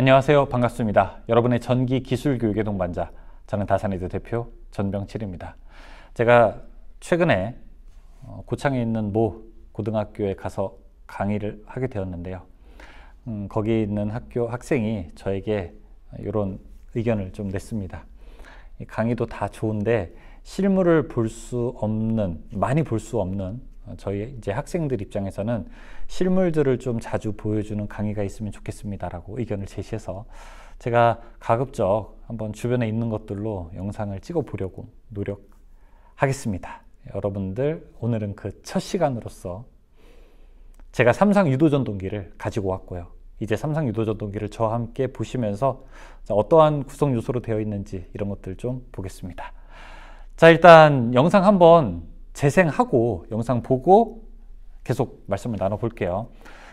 안녕하세요. 반갑습니다. 여러분의 전기 기술 교육의 동반자. 저는 다산에드 대표 전병칠입니다. 제가 최근에 어, 고창에 있는 모 고등학교에 가서 강의를 하게 되었는데요. 음, 거기 있는 학교 학생이 저에게 이런 의견을 좀 냈습니다. 강의도 다 좋은데 실물을 볼 수 없는, 많이 볼 수 없는 어, 저희 이제 학생들 입장에서는 실물들을 좀 자주 보여주는 강의가 있으면 좋겠습니다라고 의견을 제시해서 제가 가급적 한번 주변에 있는 것들로 영상을 찍어 보려고 노력하겠습니다. 여러분들 오늘은 그 첫 시간으로서 제가 삼상 유도전동기를 가지고 왔고요. 이제 삼상 유도전동기를 저와 함께 보시면서 어떠한 구성 요소로 되어 있는지 이런 것들 좀 보겠습니다. 자 일단 영상 한번 재생하고 영상 보고 계속 말씀을 나눠볼게요.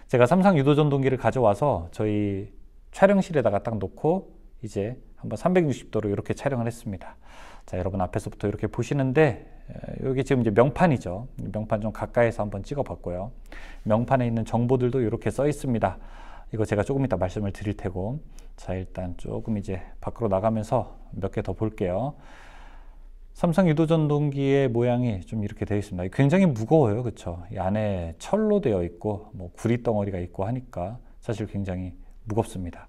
제가 삼상 유도 전동기를 가져와서 저희 촬영실에다가 딱 놓고 이제 한번 360도로 이렇게 촬영을 했습니다. 자, 여러분 앞에서부터 이렇게 보시는데 여기 지금 이제 명판이죠. 명판 좀 가까이서 한번 찍어봤고요. 명판에 있는 정보들도 이렇게 써 있습니다. 이거 제가 조금 이따 말씀을 드릴 테고 자 일단 조금 이제 밖으로 나가면서 몇 개 더 볼게요. 삼성 유도 전동기의 모양이 좀 이렇게 되어 있습니다. 굉장히 무거워요, 그렇죠? 안에 철로 되어 있고 뭐 구리 덩어리가 있고 하니까 사실 굉장히 무겁습니다.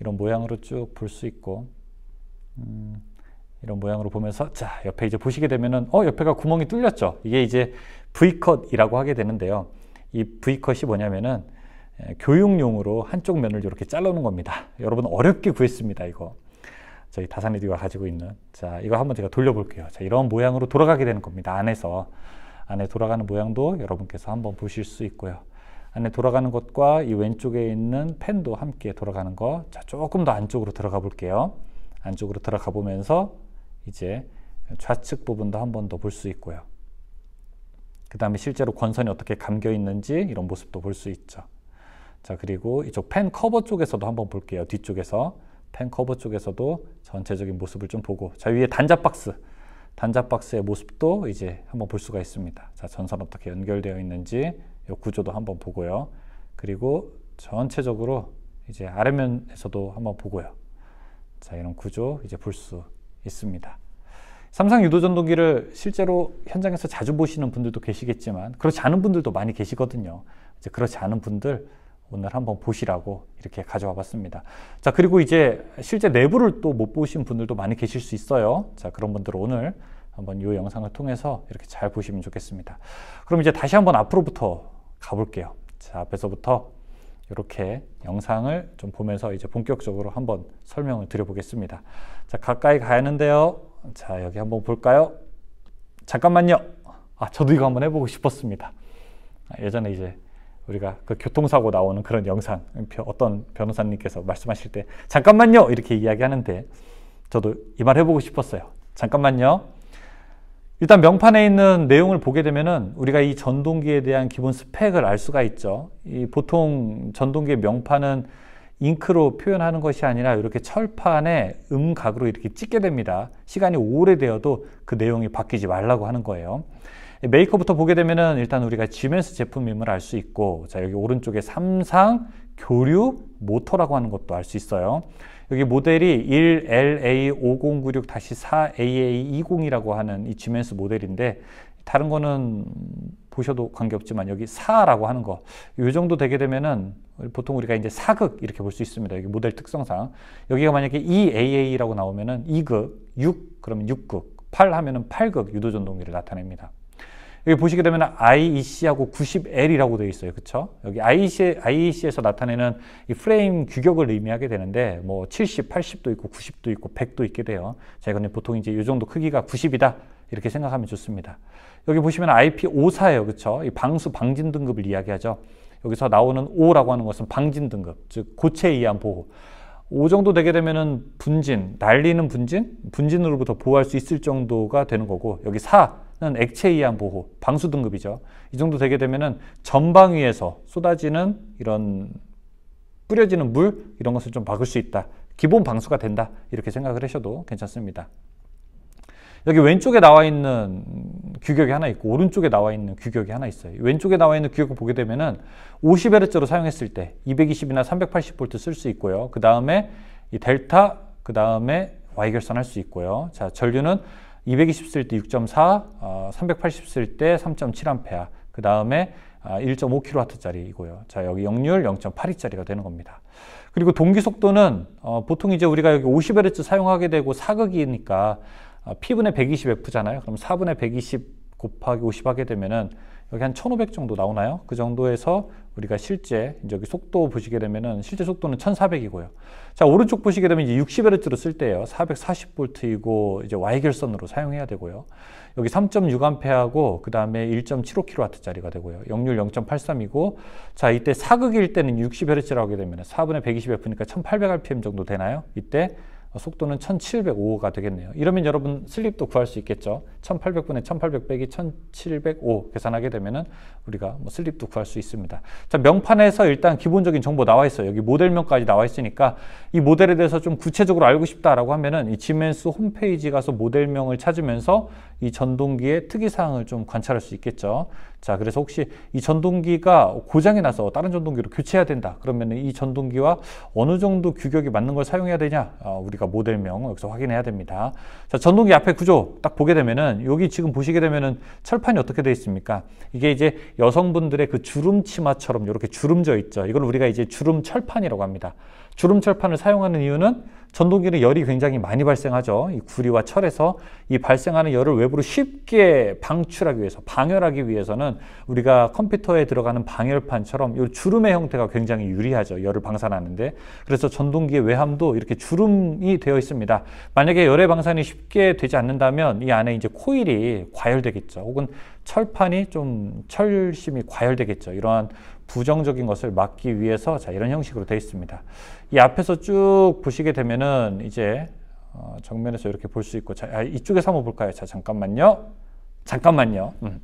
이런 모양으로 쭉 볼 수 있고 음, 이런 모양으로 보면서 자 옆에 이제 보시게 되면은 어 옆에가 구멍이 뚫렸죠. 이게 이제 V 컷이라고 하게 되는데요. 이 V 컷이 뭐냐면은 예, 교육용으로 한쪽 면을 이렇게 잘라놓은 겁니다. 여러분 어렵게 구했습니다, 이거. 저희 다산리디가 가지고 있는 자 이거 한번 제가 돌려볼게요. 자 이런 모양으로 돌아가게 되는 겁니다. 안에서 안에 돌아가는 모양도 여러분께서 한번 보실 수 있고요. 안에 돌아가는 것과 이 왼쪽에 있는 펜도 함께 돌아가는 거. 자 조금 더 안쪽으로 들어가 볼게요. 안쪽으로 들어가 보면서 이제 좌측 부분도 한번 더 볼 수 있고요. 그 다음에 실제로 권선이 어떻게 감겨 있는지 이런 모습도 볼 수 있죠. 자 그리고 이쪽 펜 커버 쪽에서도 한번 볼게요. 뒤쪽에서 펜커버 쪽에서도 전체적인 모습을 좀 보고 자 위에 단자 박스 단자 박스의 모습도 이제 한번 볼 수가 있습니다. 자 전선 어떻게 연결되어 있는지 이 구조도 한번 보고요. 그리고 전체적으로 이제 아래면에서도 한번 보고요. 자 이런 구조 이제 볼 수 있습니다. 삼상 유도 전동기를 실제로 현장에서 자주 보시는 분들도 계시겠지만 그렇지 않은 분들도 많이 계시거든요. 이제 그렇지 않은 분들 오늘 한번 보시라고 이렇게 가져와 봤습니다. 자, 그리고 이제 실제 내부를 또 못 보신 분들도 많이 계실 수 있어요. 자, 그런 분들 오늘 한번 이 영상을 통해서 이렇게 잘 보시면 좋겠습니다. 그럼 이제 다시 한번 앞으로부터 가볼게요. 자, 앞에서부터 이렇게 영상을 좀 보면서 이제 본격적으로 한번 설명을 드려보겠습니다. 자, 가까이 가는데요. 야하 자, 여기 한번 볼까요? 잠깐만요. 아, 저도 이거 한번 해보고 싶었습니다. 아, 예전에 이제 우리가 그 교통사고 나오는 그런 영상 어떤 변호사님께서 말씀하실 때 잠깐만요 이렇게 이야기하는데 저도 이 말 해보고 싶었어요. 잠깐만요. 일단 명판에 있는 내용을 보게 되면은 우리가 이 전동기에 대한 기본 스펙을 알 수가 있죠. 이 보통 전동기의 명판은 잉크로 표현하는 것이 아니라 이렇게 철판에 음각으로 이렇게 찍게 됩니다. 시간이 오래되어도 그 내용이 바뀌지 말라고 하는 거예요. 메이커부터 보게 되면은 일단 우리가 지멘스 제품임을 알 수 있고 자 여기 오른쪽에 삼상 교류 모터라고 하는 것도 알 수 있어요. 여기 모델이 1LA5096-4AA20이라고 하는 이 지멘스 모델인데 다른 거는 보셔도 관계없지만 여기 4라고 하는 거. 이 정도 되게 되면은 보통 우리가 이제 4극 이렇게 볼 수 있습니다. 여기 모델 특성상. 여기가 만약에 2AA라고 나오면은 2극, 6 그러면 6극, 8 하면은 8극 유도전동기를 나타냅니다. 여기 보시게 되면 IEC하고 90L이라고 되어 있어요. 그쵸? 여기 IEC, IEC에서 나타내는 이 프레임 규격을 의미하게 되는데, 뭐 70, 80도 있고, 90도 있고, 100도 있게 돼요. 제가 그냥 보통 이제 이 정도 크기가 90이다. 이렇게 생각하면 좋습니다. 여기 보시면 IP54예요. 그쵸? 이 방수 방진 등급을 이야기하죠. 여기서 나오는 O라고 하는 것은 방진 등급, 즉, 고체에 의한 보호. 5 정도 되게 되면은 분진, 날리는 분진, 분진으로부터 보호할 수 있을 정도가 되는 거고, 여기 4, 액체 이한 보호, 방수 등급이죠. 이 정도 되게 되면은 전방 위에서 쏟아지는 이런 뿌려지는 물 이런 것을 좀 막을 수 있다. 기본 방수가 된다. 이렇게 생각을 하셔도 괜찮습니다. 여기 왼쪽에 나와 있는 규격이 하나 있고 오른쪽에 나와 있는 규격이 하나 있어요. 왼쪽에 나와 있는 규격을 보게 되면은 50Hz로 사용했을 때 220이나 380V 쓸 수 있고요. 그 다음에 이 델타, 그 다음에 Y결선 할 수 있고요. 자, 전류는 220쓸때 6.4, 어, 380 쓸 때 3.7A, 그 다음에 1.5kW짜리이고요. 아, 자, 여기 역률 0.82짜리가 되는 겁니다. 그리고 동기 속도는 어, 보통 이제 우리가 여기 50Hz 사용하게 되고 사극이니까 어, P분의 120F잖아요. 그럼 4분의 120 곱하기 50 하게 되면은 여기 한 1500 정도 나오나요? 그 정도에서 우리가 실제 여기 속도 보시게 되면은 실제 속도는 1400이고요. 자, 오른쪽 보시게 되면 이제 60Hz로 쓸 때예요. 440V이고 이제 Y 결선으로 사용해야 되고요. 여기 3.6A하고 그다음에 1.75kW짜리가 되고요. 역률 0.83이고 자, 이때 사극일 때는 60Hz라고 하게 되면 4분의 120F니까 1800rpm 정도 되나요? 이때 속도는 1705가 되겠네요. 이러면 여러분 슬립도 구할 수 있겠죠. 1800분의 1800 빼기 1705 계산하게 되면은 우리가 뭐 슬립도 구할 수 있습니다. 자, 명판에서 일단 기본적인 정보 나와 있어요. 여기 모델명까지 나와 있으니까 이 모델에 대해서 좀 구체적으로 알고 싶다라고 하면은 이 지멘스 홈페이지 가서 모델명을 찾으면서 이 전동기의 특이사항을 좀 관찰할 수 있겠죠. 자, 그래서 혹시 이 전동기가 고장이 나서 다른 전동기로 교체해야 된다. 그러면 이 전동기와 어느 정도 규격이 맞는 걸 사용해야 되냐? 어, 우리가 모델명 여기서 확인해야 됩니다. 자, 전동기 앞에 구조 딱 보게 되면은 여기 지금 보시게 되면은 철판이 어떻게 되어 있습니까? 이게 이제 여성분들의 그 주름 치마처럼 이렇게 주름져 있죠. 이걸 우리가 이제 주름 철판이라고 합니다. 주름 철판을 사용하는 이유는 전동기는 열이 굉장히 많이 발생하죠. 이 구리와 철에서 이 발생하는 열을 외부로 쉽게 방출하기 위해서, 방열하기 위해서는 우리가 컴퓨터에 들어가는 방열판처럼 이 주름의 형태가 굉장히 유리하죠. 열을 방산하는데. 그래서 전동기의 외함도 이렇게 주름이 되어 있습니다. 만약에 열의 방산이 쉽게 되지 않는다면 이 안에 이제 코일이 과열되겠죠. 혹은 철판이 좀 철심이 과열되겠죠. 이러한 부정적인 것을 막기 위해서 자 이런 형식으로 되어 있습니다. 이 앞에서 쭉 보시게 되면은 이제 어, 정면에서 이렇게 볼 수 있고 자 아, 이쪽에서 한번 볼까요? 자 잠깐만요. 잠깐만요. 음.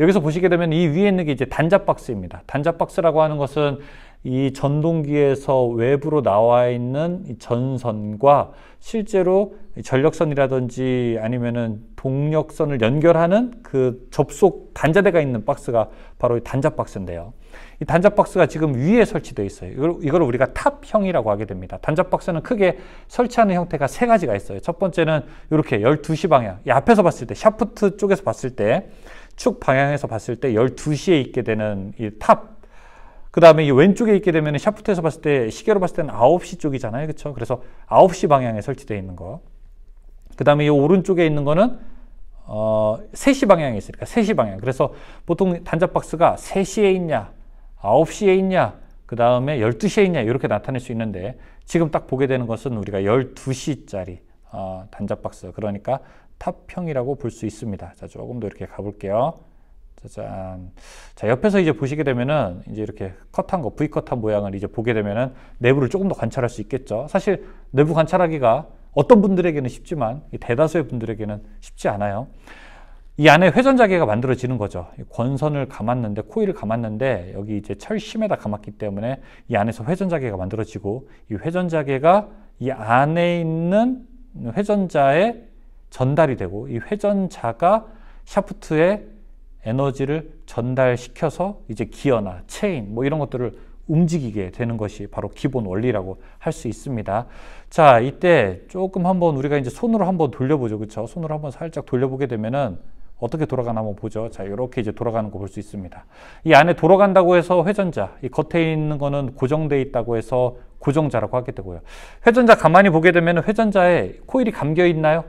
여기서 보시게 되면 이 위에 있는 게 이제 단자 박스입니다. 단자 박스라고 하는 것은 이 전동기에서 외부로 나와 있는 전선과 실제로 전력선이라든지 아니면은 동력선을 연결하는 그 접속 단자대가 있는 박스가 바로 이 단자 박스인데요. 이 단자 박스가 지금 위에 설치되어 있어요. 이걸, 이걸 우리가 탑형이라고 하게 됩니다. 단자 박스는 크게 설치하는 형태가 세 가지가 있어요. 첫 번째는 이렇게 12시 방향. 이 앞에서 봤을 때, 샤프트 쪽에서 봤을 때, 축 방향에서 봤을 때 12시에 있게 되는 이탑 그 다음에 이 왼쪽에 있게 되면 샤프트에서 봤을 때 시계로 봤을 때는 9시 쪽이잖아요. 그렇죠? 그래서 9시 방향에 설치되어 있는 거. 그 다음에 이 오른쪽에 있는 거는 어, 3시 방향에 있으니까 3시 방향. 그래서 보통 단자박스가 3시에 있냐, 9시에 있냐, 그 다음에 12시에 있냐 이렇게 나타낼 수 있는데 지금 딱 보게 되는 것은 우리가 12시짜리 어, 단자박스 그러니까 탑형이라고 볼 수 있습니다. 자, 조금 더 이렇게 가볼게요. 짜잔. 자, 옆에서 이제 보시게 되면은 이제 이렇게 컷한 거, V컷한 모양을 이제 보게 되면은 내부를 조금 더 관찰할 수 있겠죠. 사실 내부 관찰하기가 어떤 분들에게는 쉽지만 대다수의 분들에게는 쉽지 않아요. 이 안에 회전자개가 만들어지는 거죠. 권선을 감았는데 코일을 감았는데 여기 이제 철심에다 감았기 때문에 이 안에서 회전자개가 만들어지고 이 회전자개가 이 안에 있는 회전자에 전달이 되고 이 회전자가 샤프트에 에너지를 전달시켜서 이제 기어나 체인 뭐 이런 것들을 움직이게 되는 것이 바로 기본 원리라고 할 수 있습니다. 자, 이때 조금 한번 우리가 이제 손으로 한번 돌려보죠. 그쵸 손으로 한번 살짝 돌려보게 되면은 어떻게 돌아가나 한번 보죠. 자, 이렇게 이제 돌아가는 거 볼 수 있습니다. 이 안에 돌아간다고 해서 회전자, 이 겉에 있는 거는 고정되어 있다고 해서 고정자라고 하게 되고요. 회전자 가만히 보게 되면 회전자에 코일이 감겨 있나요?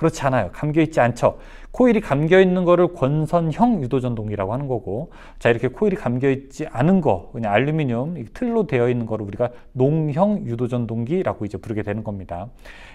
그렇지 않아요. 감겨 있지 않죠. 코일이 감겨 있는 거를 권선형 유도전동이라고 하는 거고 자 이렇게 코일이 감겨 있지 않은 거 그냥 알루미늄 틀로 되어 있는 거를 우리가 농형 유도전동기라고 이제 부르게 되는 겁니다.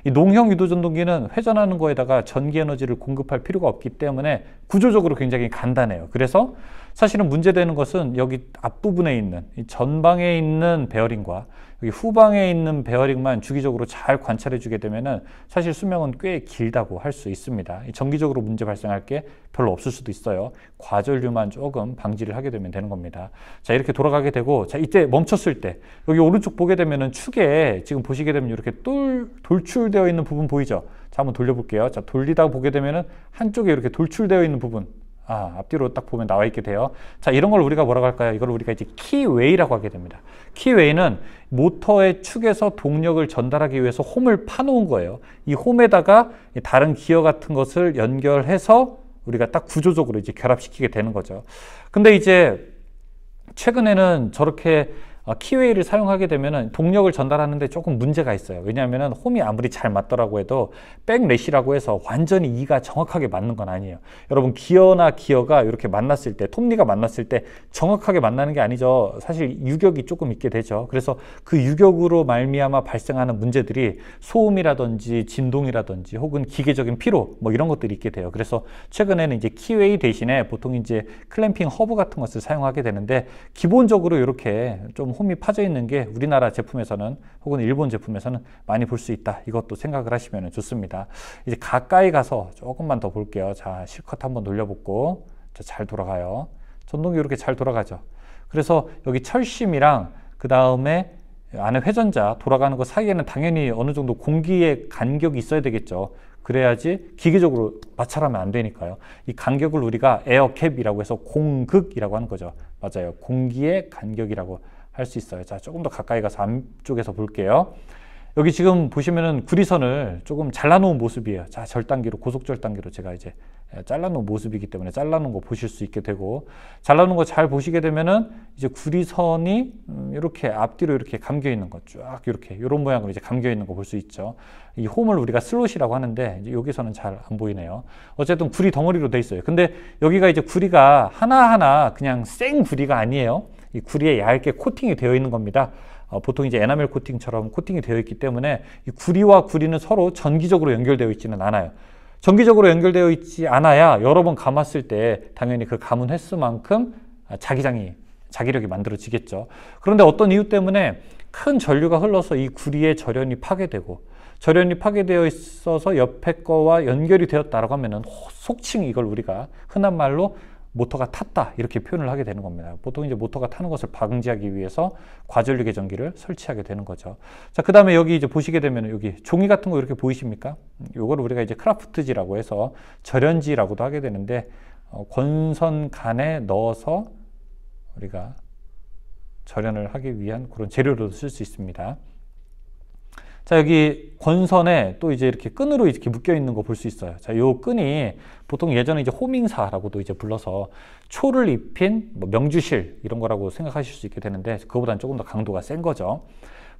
이 농형 유도전동기는 회전하는 거에다가 전기 에너지를 공급할 필요가 없기 때문에 구조적으로 굉장히 간단해요. 그래서 사실은 문제되는 것은 여기 앞부분에 있는 이 전방에 있는 베어링과 여기 후방에 있는 베어링만 주기적으로 잘 관찰해 주게 되면 사실 수명은 꽤 길다고 할 수 있습니다. 정기적으로 문제 발생할 게 별로 없을 수도 있어요. 과절류만 조금 방지를 하게 되면 되는 겁니다. 자, 이렇게 돌아가게 되고 자, 이때 멈췄을 때 여기 오른쪽 보게 되면 축에 지금 보시게 되면 이렇게 돌 돌출되어 있는 부분 보이죠? 자, 한번 돌려볼게요. 자, 돌리다 보게 되면 한쪽에 이렇게 돌출되어 있는 부분 아, 앞뒤로 딱 보면 나와 있게 돼요. 자, 이런 걸 우리가 뭐라고 할까요? 이걸 우리가 이제 키웨이라고 하게 됩니다. 키웨이는 모터의 축에서 동력을 전달하기 위해서 홈을 파놓은 거예요. 이 홈에다가 다른 기어 같은 것을 연결해서 우리가 딱 구조적으로 이제 결합시키게 되는 거죠. 근데 이제 최근에는 저렇게 아, 키웨이를 사용하게 되면 동력을 전달하는데 조금 문제가 있어요. 왜냐하면 홈이 아무리 잘 맞더라고 해도 백래시라고 해서 완전히 이가 정확하게 맞는 건 아니에요. 여러분 기어나 기어가 이렇게 만났을 때 톱니가 만났을 때 정확하게 만나는 게 아니죠. 사실 유격이 조금 있게 되죠. 그래서 그 유격으로 말미암아 발생하는 문제들이 소음이라든지 진동이라든지 혹은 기계적인 피로 뭐 이런 것들이 있게 돼요. 그래서 최근에는 이제 키웨이 대신에 보통 이제 클램핑 허브 같은 것을 사용하게 되는데 기본적으로 이렇게 좀 홈이 파져 있는 게 우리나라 제품에서는 혹은 일본 제품에서는 많이 볼 수 있다. 이것도 생각을 하시면 좋습니다. 이제 가까이 가서 조금만 더 볼게요. 자, 실컷 한번 돌려보고 잘 돌아가요. 전동이 이렇게 잘 돌아가죠. 그래서 여기 철심이랑 그 다음에 안에 회전자 돌아가는 거 사이에는 당연히 어느 정도 공기의 간격이 있어야 되겠죠. 그래야지 기계적으로 마찰하면 안 되니까요. 이 간격을 우리가 에어캡이라고 해서 공극이라고 하는 거죠. 맞아요. 공기의 간격이라고 할수 있어요. 자, 조금 더 가까이 가서 안쪽에서 볼게요. 여기 지금 보시면은 구리선을 조금 잘라놓은 모습이에요. 자, 절단기로, 고속절단기로 제가 이제 예, 잘라놓은 모습이기 때문에 잘라놓은 거 보실 수 있게 되고, 잘라놓은 거 잘 보시게 되면은 이제 구리선이 음, 이렇게 앞뒤로 이렇게 감겨 있는 것, 쫙 이렇게, 이런 모양으로 이제 감겨 있는 거 볼 수 있죠. 이 홈을 우리가 슬롯이라고 하는데, 여기서는 잘 안 보이네요. 어쨌든 구리 덩어리로 돼 있어요. 근데 여기가 이제 구리가 하나하나 그냥 생 구리가 아니에요. 이 구리에 얇게 코팅이 되어 있는 겁니다. 어, 보통 이제 에나멜 코팅처럼 코팅이 되어 있기 때문에 이 구리와 구리는 서로 전기적으로 연결되어 있지는 않아요. 전기적으로 연결되어 있지 않아야 여러 번 감았을 때 당연히 그 감은 횟수만큼 아, 자기장이 자기력이 만들어지겠죠. 그런데 어떤 이유 때문에 큰 전류가 흘러서 이 구리의 절연이 파괴되고 절연이 파괴되어 있어서 옆에 거와 연결이 되었다라고 하면은 속칭 이걸 우리가 흔한 말로 모터가 탔다 이렇게 표현을 하게 되는 겁니다. 보통 이제 모터가 타는 것을 방지하기 위해서 과전류계 전기를 설치하게 되는 거죠. 자, 그 다음에 여기 이제 보시게 되면 여기 종이 같은 거 이렇게 보이십니까? 음, 요걸 우리가 이제 크라프트지라고 해서 절연지라고도 하게 되는데 어, 권선 간에 넣어서 우리가 절연을 하기 위한 그런 재료로도 쓸 수 있습니다. 자, 여기 권선에 또 이제 이렇게 끈으로 이렇게 묶여 있는 거 볼 수 있어요. 자, 요 끈이 보통 예전에 이제 호밍사라고도 이제 불러서 초를 입힌 뭐 명주실 이런 거라고 생각하실 수 있게 되는데 그거보다는 조금 더 강도가 센 거죠.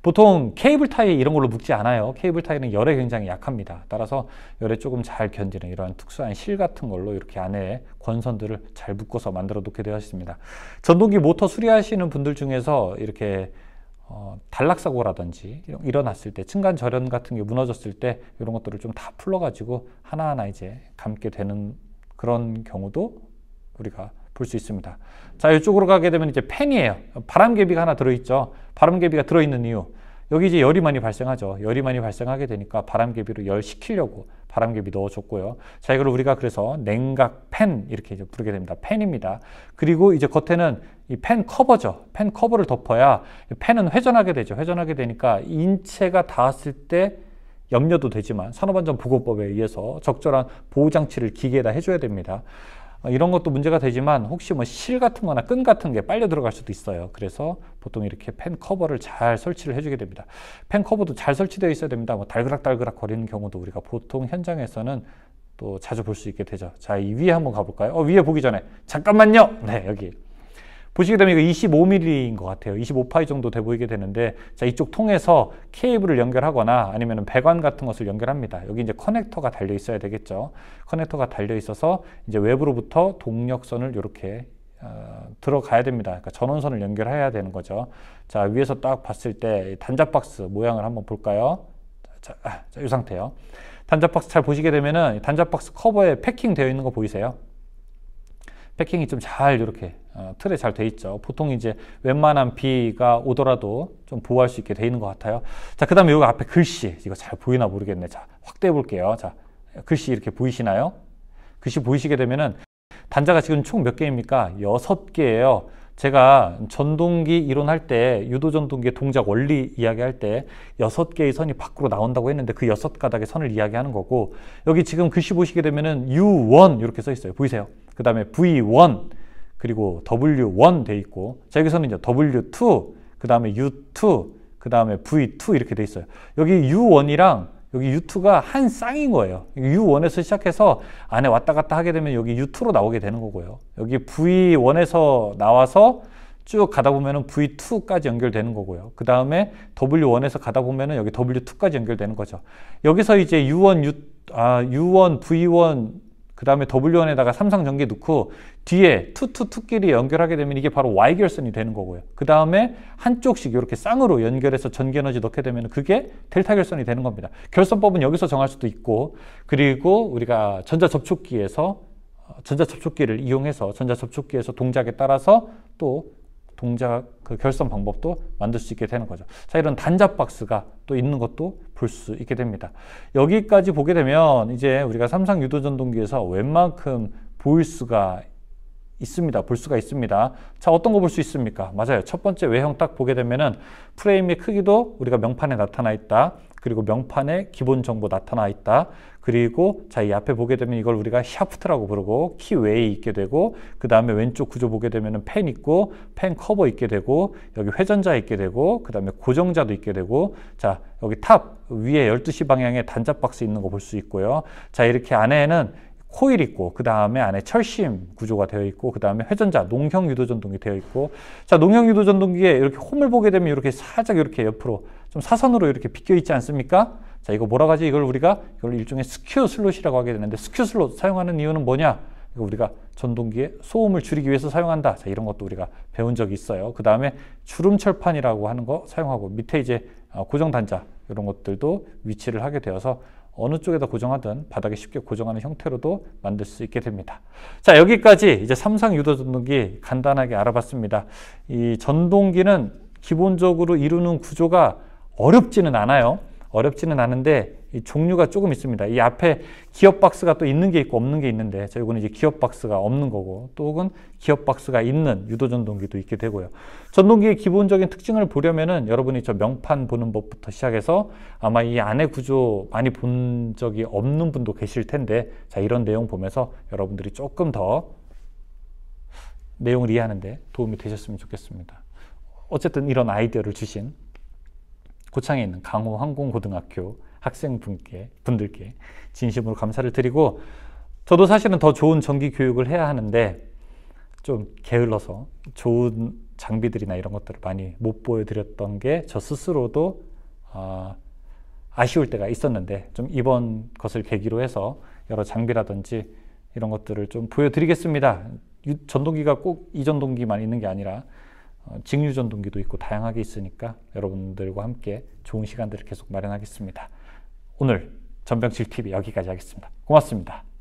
보통 케이블 타이 이런 걸로 묶지 않아요. 케이블 타이는 열에 굉장히 약합니다. 따라서 열에 조금 잘 견디는 이러한 특수한 실 같은 걸로 이렇게 안에 권선들을 잘 묶어서 만들어 놓게 되었습니다 전동기 모터 수리하시는 분들 중에서 이렇게 어, 단락사고라든지 일어났을 때 층간 절연 같은 게 무너졌을 때 이런 것들을 좀 다 풀러가지고 하나하나 이제 감게 되는 그런 경우도 우리가 볼 수 있습니다. 자 이쪽으로 가게 되면 이제 팬이에요 바람개비가 하나 들어있죠. 바람개비가 들어있는 이유 여기 이제 열이 많이 발생하죠. 열이 많이 발생하게 되니까 바람개비로 열 식히려고 바람개비 넣어줬고요. 자, 이걸 우리가 그래서 냉각 팬 이렇게 이제 부르게 됩니다. 팬입니다. 그리고 이제 겉에는 이 팬 커버죠. 팬 커버를 덮어야 팬은 회전하게 되죠. 회전하게 되니까 인체가 닿았을 때 염려도 되지만 산업안전보건법에 의해서 적절한 보호장치를 기계에다 해줘야 됩니다. 이런 것도 문제가 되지만 혹시 뭐 실 같은 거나 끈 같은 게 빨려 들어갈 수도 있어요. 그래서 보통 이렇게 팬 커버를 잘 설치를 해주게 됩니다. 팬 커버도 잘 설치되어 있어야 됩니다. 뭐 달그락달그락 거리는 경우도 우리가 보통 현장에서는 또 자주 볼 수 있게 되죠. 자, 이 위에 한번 가볼까요? 어, 위에 보기 전에 잠깐만요. 네, 여기 보시게 되면 이거 25mm인 것 같아요. 25파이 정도 돼 보이게 되는데 자 이쪽 통해서 케이블을 연결하거나 아니면 배관 같은 것을 연결합니다. 여기 이제 커넥터가 달려 있어야 되겠죠. 커넥터가 달려 있어서 이제 외부로부터 동력선을 이렇게 어, 들어가야 됩니다. 그러니까 전원선을 연결해야 되는 거죠. 자 위에서 딱 봤을 때 단자박스 모양을 한번 볼까요? 자, 자, 이 아, 상태요. 단자박스 잘 보시게 되면은 단자박스 커버에 패킹 되어 있는 거 보이세요? 패킹이 좀 잘 이렇게 어, 틀에 잘 돼 있죠. 보통 이제 웬만한 비가 오더라도 좀 보호할 수 있게 돼 있는 것 같아요. 자, 그 다음에 여기 앞에 글씨. 이거 잘 보이나 모르겠네. 자, 확대해 볼게요. 자, 글씨 이렇게 보이시나요? 글씨 보이시게 되면은 단자가 지금 총 몇 개입니까? 여섯 개예요. 제가 전동기 이론할 때 유도 전동기의 동작 원리 이야기할 때 여섯 개의 선이 밖으로 나온다고 했는데 그 여섯 가닥의 선을 이야기하는 거고 여기 지금 글씨 보시게 되면은 U1 이렇게 써 있어요. 보이세요? 그 다음에 V1 그리고 W1 돼 있고 저기서는 이제 W2 그 다음에 U2 그 다음에 V2 이렇게 돼 있어요 여기 U1이랑 여기 U2가 한 쌍인 거예요 U1에서 시작해서 안에 왔다 갔다 하게 되면 여기 U2로 나오게 되는 거고요 여기 V1에서 나와서 쭉 가다 보면 V2까지 연결되는 거고요. 그 다음에 W1에서 가다 보면 여기 W2까지 연결되는 거죠. 여기서 이제 U1, U, 아, U1, V1, 그 다음에 W1에다가 삼성전기 넣고 뒤에 투투투끼리 연결하게 되면 이게 바로 Y결선이 되는 거고요. 그 다음에 한쪽씩 이렇게 쌍으로 연결해서 전기에너지 넣게 되면 그게 델타결선이 되는 겁니다. 결선법은 여기서 정할 수도 있고 그리고 우리가 전자접촉기에서 어, 전자접촉기를 이용해서 전자접촉기에서 동작에 따라서 또 동작 그 결선 방법도 만들 수 있게 되는 거죠. 자, 이런 단자 박스가 또 있는 것도 볼 수 있게 됩니다. 여기까지 보게 되면 이제 우리가 삼상 유도 전동기에서 웬만큼 보일 수가 있습니다. 볼 수가 있습니다. 자, 어떤 거 볼 수 있습니까? 맞아요. 첫 번째 외형 딱 보게 되면은 프레임의 크기도 우리가 명판에 나타나 있다. 그리고 명판에 기본 정보 나타나 있다. 그리고 자 이 앞에 보게 되면 이걸 우리가 샤프트라고 부르고 키 외에 있게 되고 그 다음에 왼쪽 구조 보게 되면 펜 있고 펜 커버 있게 되고 여기 회전자 있게 되고 그 다음에 고정자도 있게 되고 자 여기 탑 위에 12시 방향에 단자 박스 있는 거 볼 수 있고요. 자 이렇게 안에는 코일 있고 그 다음에 안에 철심 구조가 되어 있고 그 다음에 회전자 농형 유도 전동기 되어 있고 자 농형 유도 전동기에 이렇게 홈을 보게 되면 이렇게 살짝 이렇게 옆으로 좀 사선으로 이렇게 비껴 있지 않습니까? 자 이거 뭐라고 하지? 이걸 우리가 이걸 일종의 스큐 슬롯이라고 하게 되는데 스큐 슬롯 사용하는 이유는 뭐냐? 이거 우리가 전동기의 소음을 줄이기 위해서 사용한다. 자 이런 것도 우리가 배운 적이 있어요. 그 다음에 주름 철판이라고 하는 거 사용하고 밑에 이제 어, 고정 단자 이런 것들도 위치를 하게 되어서 어느 쪽에다 고정하든 바닥에 쉽게 고정하는 형태로도 만들 수 있게 됩니다. 자, 여기까지 이제 삼상 유도 전동기 간단하게 알아봤습니다. 이 전동기는 기본적으로 이루는 구조가 어렵지는 않아요. 어렵지는 않은데 종류가 조금 있습니다. 이 앞에 기어 박스가 또 있는 게 있고 없는 게 있는데 저이는 이제 기어 박스가 없는 거고 또 혹은 기어 박스가 있는 유도 전동기도 있게 되고요. 전동기의 기본적인 특징을 보려면은 여러분이 저 명판 보는 법부터 시작해서 아마 이안에 구조 많이 본 적이 없는 분도 계실 텐데 자 이런 내용 보면서 여러분들이 조금 더 내용을 이해하는데 도움이 되셨으면 좋겠습니다. 어쨌든 이런 아이디어를 주신 고창에 있는 강호항공고등학교 학생분께 분들께 진심으로 감사를 드리고 저도 사실은 더 좋은 정기 교육을 해야 하는데 좀 게을러서 좋은 장비들이나 이런 것들을 많이 못 보여드렸던 게 저 스스로도 아, 아쉬울 때가 있었는데 좀 이번 것을 계기로 해서 여러 장비라든지 이런 것들을 좀 보여드리겠습니다. 전동기가 꼭 이 전동기만 있는 게 아니라 어, 직류전동기도 있고 다양하게 있으니까 여러분들과 함께 좋은 시간들을 계속 마련하겠습니다. 오늘 전병실 TV 여기까지 하겠습니다. 고맙습니다.